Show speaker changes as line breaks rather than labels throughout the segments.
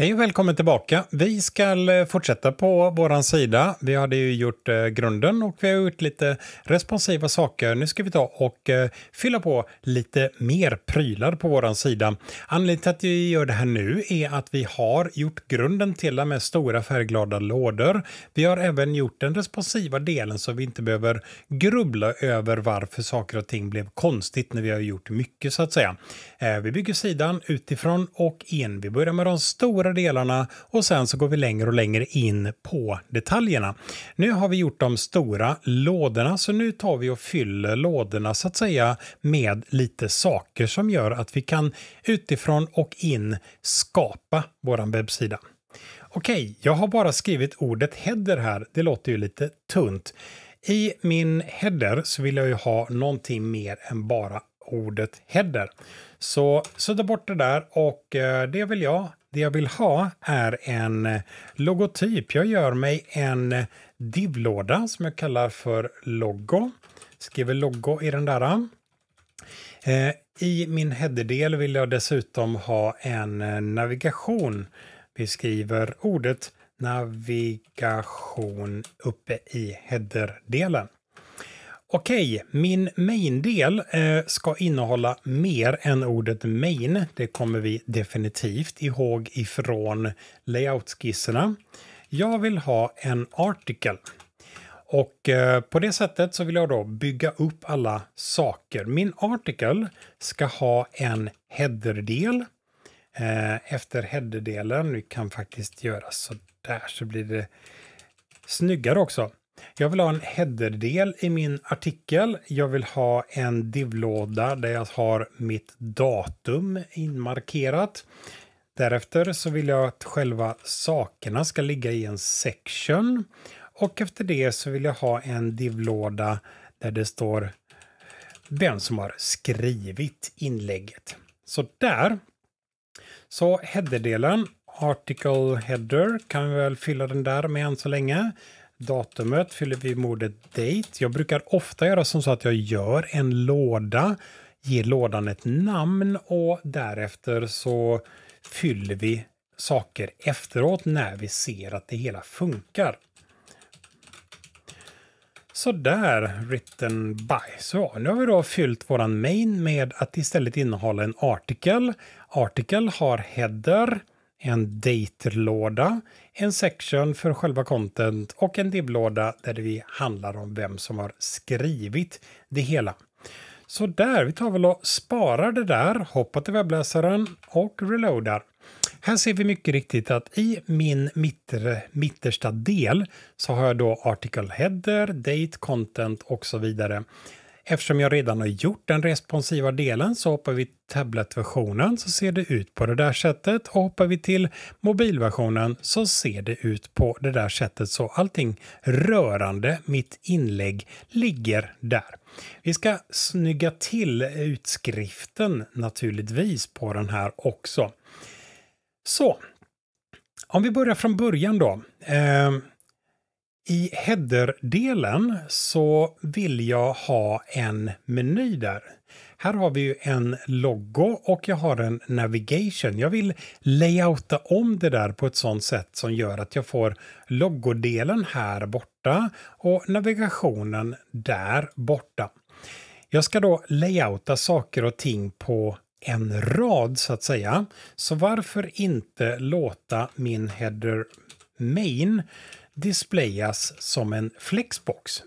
Hej och välkommen tillbaka. Vi ska eh, fortsätta på våran sida. Vi hade ju gjort eh, grunden och vi har gjort lite responsiva saker. Nu ska vi ta och eh, fylla på lite mer prylar på våran sida. Anledningen till att vi gör det här nu är att vi har gjort grunden till den med stora färgglada lådor. Vi har även gjort den responsiva delen så vi inte behöver grubbla över varför saker och ting blev konstigt när vi har gjort mycket så att säga. Vi bygger sidan utifrån och in. Vi börjar med de stora stora delarna och sen så går vi längre och längre in på detaljerna. Nu har vi gjort de stora lådorna så nu tar vi och fyller lådorna så att säga med lite saker som gör att vi kan utifrån och in skapa våran webbsida. Okej, jag har bara skrivit ordet header här. Det låter ju lite tunt. I min header så vill jag ju ha någonting mer än bara ordet header. Så sudda bort det där och eh, det vill jag det jag vill ha är en eh, logotyp. Jag gör mig en eh, divlåda som jag kallar för logo. Skriver logo i den där. Eh, I min headerdel vill jag dessutom ha en navigation. Vi skriver ordet navigation uppe i headerdelen. Okej, min main-del eh, ska innehålla mer än ordet main. Det kommer vi definitivt ihåg ifrån layoutskisserna. Jag vill ha en article. Och eh, på det sättet så vill jag då bygga upp alla saker. Min article ska ha en header-del. Eh, efter header-delen, vi kan faktiskt göra så där så blir det snyggare också. Jag vill ha en headerdel i min artikel. Jag vill ha en divlåda där jag har mitt datum inmarkerat. Därefter så vill jag att själva sakerna ska ligga i en section. Och efter det så vill jag ha en divlåda där det står vem som har skrivit inlägget. Så där. Så headerdelen, article header, kan vi väl fylla den där med än så länge datumet fyller vi med ordet date. Jag brukar ofta göra som så att jag gör en låda, ger lådan ett namn och därefter så fyller vi saker efteråt när vi ser att det hela funkar. Sådär, written by. Så nu har vi då fyllt våran main med att istället innehålla en artikel. Artikel har header, en daterlåda, en section för själva content och en divlåda där vi handlar om vem som har skrivit det hela. Så där, vi tar väl och sparar det där, hoppar till webbläsaren och reloadar. Här ser vi mycket riktigt att i min mittre, mittersta del så har jag då article header, date, content och så vidare. Eftersom jag redan har gjort den responsiva delen så hoppar vi till tabletversionen så ser det ut på det där sättet och hoppar vi till mobilversionen så ser det ut på det där sättet så allting rörande mitt inlägg ligger där. Vi ska snygga till utskriften naturligtvis på den här också. Så, om vi börjar från början då. Eh, i header-delen så vill jag ha en meny där. Här har vi ju en logo och jag har en navigation. Jag vill layouta om det där på ett sånt sätt som gör att jag får loggodelen här borta och navigationen där borta. Jag ska då layouta saker och ting på en rad så att säga. Så varför inte låta min header main displayas som en flexbox.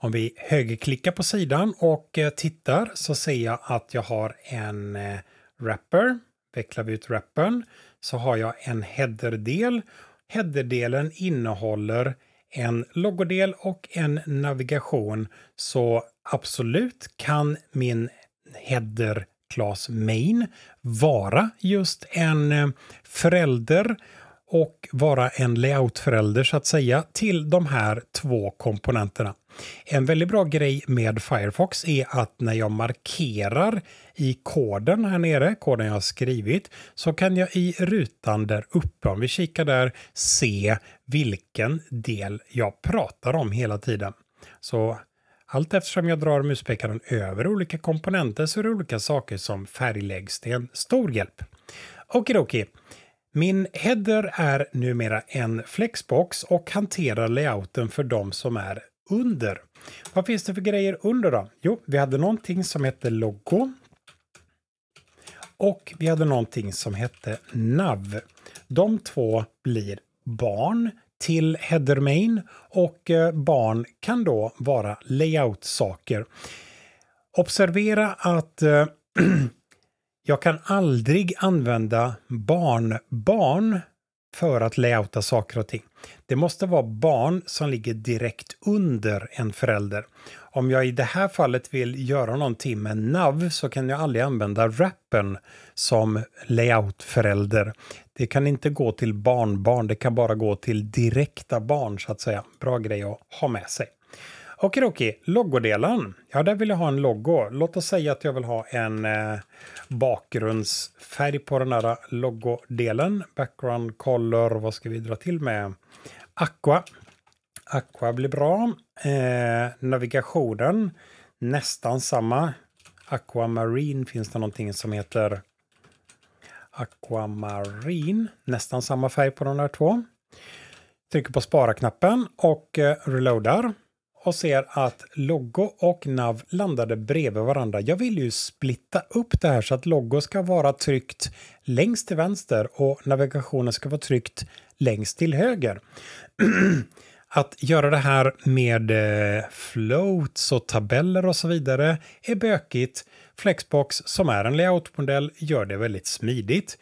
Om vi högerklickar på sidan och eh, tittar så ser jag att jag har en eh, wrapper. Vecklar vi ut wrappern så har jag en headerdel. Headerdelen innehåller en logodel och en navigation. Så absolut kan min header class main vara just en eh, förälder och vara en layoutförälder så att säga till de här två komponenterna. En väldigt bra grej med Firefox är att när jag markerar i koden här nere, koden jag har skrivit, så kan jag i rutan där uppe, om vi kikar där, se vilken del jag pratar om hela tiden. Så allt eftersom jag drar muspekaren över olika komponenter så är det olika saker som färgläggs. Det är en stor hjälp. Okidoki. Min header är numera en flexbox och hanterar layouten för de som är under. Vad finns det för grejer under då? Jo, vi hade någonting som hette logo. Och vi hade någonting som hette nav. De två blir barn till header main och eh, barn kan då vara layout-saker. Observera att eh, Jag kan aldrig använda barnbarn för att layouta saker och ting. Det måste vara barn som ligger direkt under en förälder. Om jag i det här fallet vill göra någonting med nav så kan jag aldrig använda rappen som layoutförälder. Det kan inte gå till barnbarn, det kan bara gå till direkta barn så att säga. Bra grej att ha med sig. Okej, loggodelen. Ja, där vill jag ha en logo. Låt oss säga att jag vill ha en eh, bakgrundsfärg på den där loggodelen. Background color, vad ska vi dra till med? Aqua. Aqua blir bra. Eh, navigationen, nästan samma. Aquamarine finns det någonting som heter Aquamarine. Nästan samma färg på de där två. Trycker på spara-knappen och eh, reloadar och ser att Loggo och Nav landade bredvid varandra. Jag vill ju splitta upp det här så att Loggo ska vara tryckt längst till vänster och navigationen ska vara tryckt längst till höger. att göra det här med eh, floats och tabeller och så vidare är bökigt. Flexbox som är en layoutmodell gör det väldigt smidigt.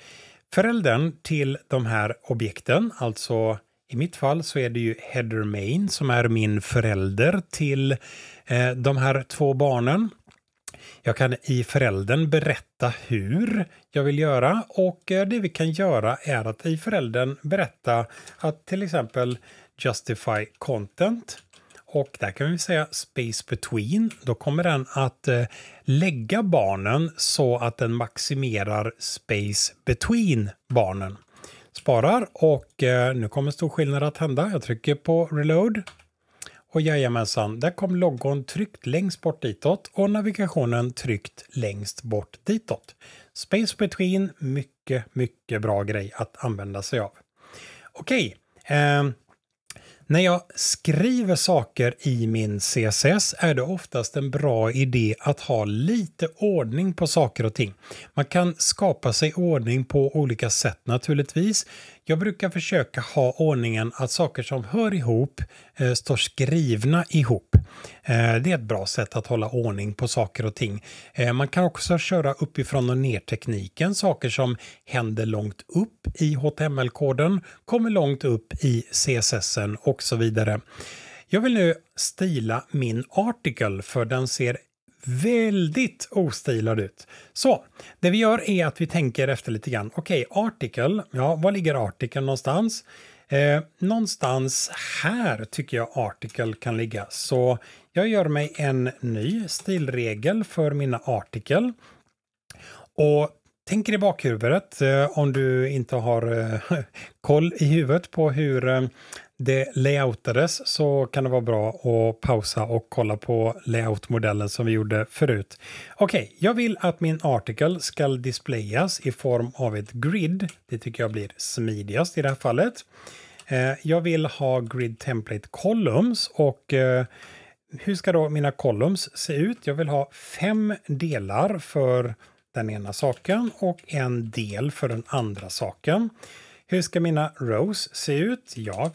Föräldern till de här objekten, alltså i mitt fall så är det ju Heather Main som är min förälder till eh, de här två barnen. Jag kan i föräldern berätta hur jag vill göra och eh, det vi kan göra är att i föräldern berätta att till exempel Justify Content och där kan vi säga Space Between. Då kommer den att eh, lägga barnen så att den maximerar Space Between barnen. Sparar och eh, nu kommer stor skillnad att hända. Jag trycker på reload. Och jajamensan, där kom loggon tryckt längst bort ditåt och navigationen tryckt längst bort ditåt. Space between, mycket, mycket bra grej att använda sig av. Okej, eh, när jag skriver saker i min CSS är det oftast en bra idé att ha lite ordning på saker och ting. Man kan skapa sig ordning på olika sätt naturligtvis. Jag brukar försöka ha ordningen att saker som hör ihop eh, står skrivna ihop. Eh, det är ett bra sätt att hålla ordning på saker och ting. Eh, man kan också köra uppifrån och ner-tekniken. Saker som händer långt upp i HTML-koden kommer långt upp i CSS och så vidare. Jag vill nu stila min artikel för den ser väldigt ostilad ut. Så det vi gör är att vi tänker efter lite grann. Okej, okay, artikel, ja, var ligger artikel någonstans? Eh, någonstans här tycker jag artikel kan ligga, så jag gör mig en ny stilregel för mina artikel. Och tänker i bakhuvudet, eh, om du inte har eh, koll i huvudet på hur eh, det layoutades så kan det vara bra att pausa och kolla på layoutmodellen som vi gjorde förut. Okej, okay, jag vill att min artikel ska displayas i form av ett grid. Det tycker jag blir smidigast i det här fallet. Eh, jag vill ha grid template columns och eh, hur ska då mina columns se ut? Jag vill ha fem delar för den ena saken och en del för den andra saken. Hur ska mina rows se ut? Jag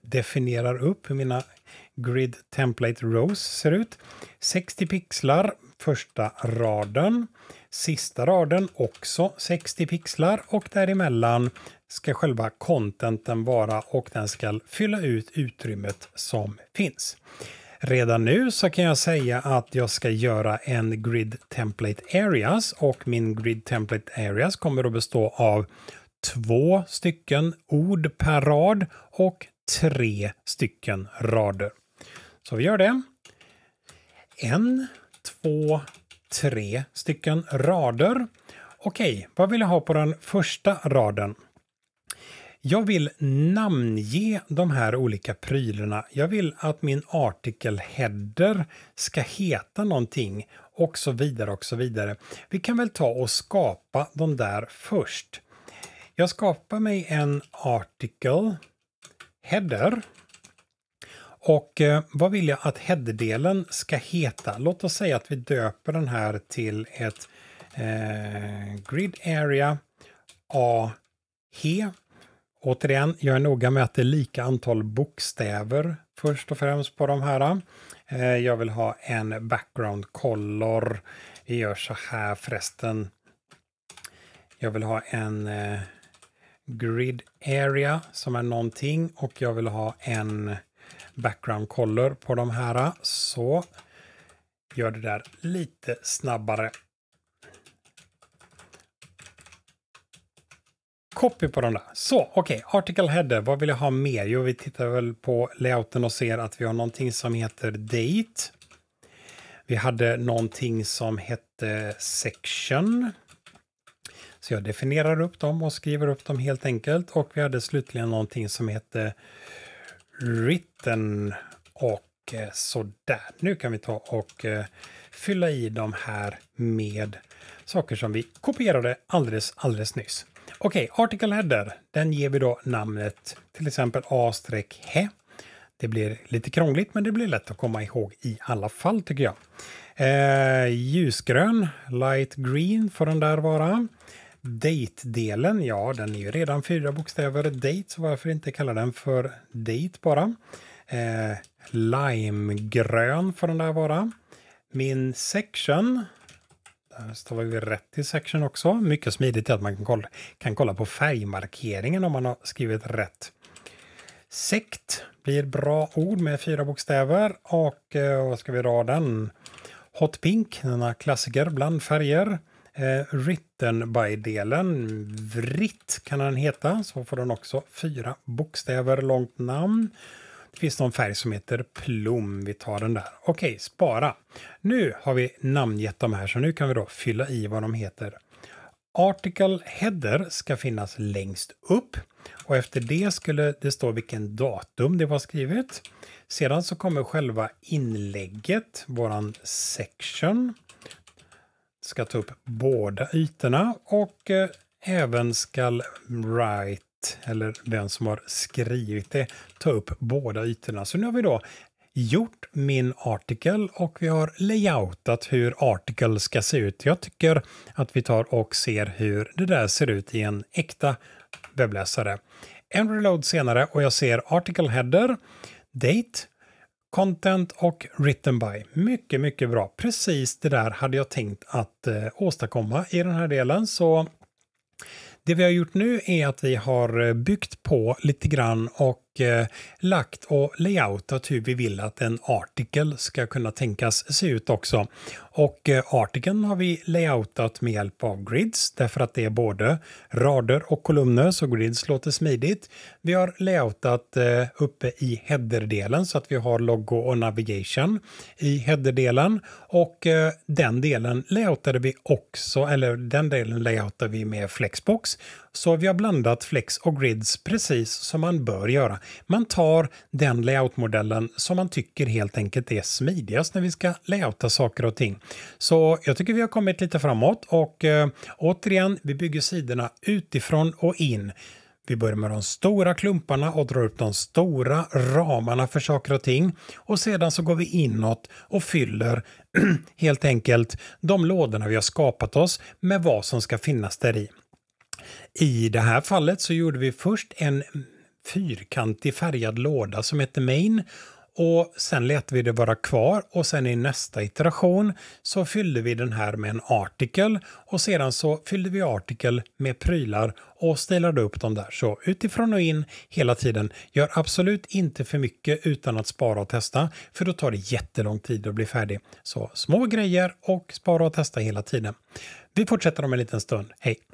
definierar upp hur mina grid template rows ser ut. 60 pixlar första raden. Sista raden också 60 pixlar och däremellan ska själva contenten vara och den ska fylla ut utrymmet som finns. Redan nu så kan jag säga att jag ska göra en Grid Template Areas och min Grid Template Areas kommer att bestå av två stycken ord per rad och tre stycken rader. Så vi gör det. En, två, tre stycken rader. Okej, vad vill jag ha på den första raden? Jag vill namnge de här olika prylarna. Jag vill att min artikel ska heta någonting och så vidare och så vidare. Vi kan väl ta och skapa de där först. Jag skapar mig en article header. Och eh, vad vill jag att header-delen ska heta? Låt oss säga att vi döper den här till ett eh, grid area AHE. Återigen, jag är noga med att det är lika antal bokstäver först och främst på de här. Eh, jag vill ha en background color. Vi gör så här förresten. Jag vill ha en eh, grid area som är någonting och jag vill ha en background color på de här. Så gör det där lite snabbare. Copy på de där. Så okej, okay. article header. Vad vill jag ha mer? Jo, vi tittar väl på layouten och ser att vi har någonting som heter date. Vi hade någonting som hette section. Så jag definierar upp dem och skriver upp dem helt enkelt. Och vi hade slutligen någonting som hette written och eh, sådär. Nu kan vi ta och eh, fylla i de här med saker som vi kopierade alldeles, alldeles nyss. Okej, okay, article header, den ger vi då namnet till exempel a-he. Det blir lite krångligt, men det blir lätt att komma ihåg i alla fall tycker jag. Eh, ljusgrön, light green får den där vara. Date-delen, ja den är ju redan fyra bokstäver date, så varför inte kalla den för date bara? Eh, limegrön får den där vara. Min section, där stavar vi rätt i section också. Mycket smidigt är att man kan kolla, kan kolla på färgmarkeringen om man har skrivit rätt. Sekt blir bra ord med fyra bokstäver och eh, vad ska vi dra den? Hot Pink, denna klassiker bland färger. Eh, written by-delen, Vritt kan den heta, så får den också fyra bokstäver långt namn. Det finns någon färg som heter Plum, Vi tar den där. Okej, spara. Nu har vi namngett de här, så nu kan vi då fylla i vad de heter. Article header ska finnas längst upp och efter det skulle det stå vilken datum det var skrivet. Sedan så kommer själva inlägget, våran section ska ta upp båda ytorna och eh, även skall write, eller den som har skrivit det, ta upp båda ytorna. Så nu har vi då gjort min artikel och vi har layoutat hur artikel ska se ut. Jag tycker att vi tar och ser hur det där ser ut i en äkta webbläsare. En reload senare och jag ser article header, date, Content och Written by. Mycket, mycket bra. Precis det där hade jag tänkt att eh, åstadkomma i den här delen. Så det vi har gjort nu är att vi har eh, byggt på lite grann och och eh, lagt och layoutat typ hur vi vill att en artikel ska kunna tänkas se ut också. Och eh, artikeln har vi layoutat med hjälp av grids därför att det är både rader och kolumner så grids låter smidigt. Vi har layoutat eh, uppe i headerdelen så att vi har logo och navigation i headerdelen och eh, den delen layoutade vi också, eller den delen layoutade vi med flexbox så vi har blandat flex och grids precis som man bör göra. Man tar den layoutmodellen som man tycker helt enkelt är smidigast när vi ska layouta saker och ting. Så jag tycker vi har kommit lite framåt och eh, återigen, vi bygger sidorna utifrån och in. Vi börjar med de stora klumparna och drar upp de stora ramarna för saker och ting. Och sedan så går vi inåt och fyller helt enkelt de lådorna vi har skapat oss med vad som ska finnas där i. I det här fallet så gjorde vi först en fyrkantig färgad låda som hette main och sen lät vi det vara kvar och sen i nästa iteration så fyllde vi den här med en artikel och sedan så fyllde vi artikel med prylar och stilade upp dem där. Så utifrån och in hela tiden. Gör absolut inte för mycket utan att spara och testa för då tar det jättelång tid att bli färdig. Så små grejer och spara och testa hela tiden. Vi fortsätter om en liten stund. Hej!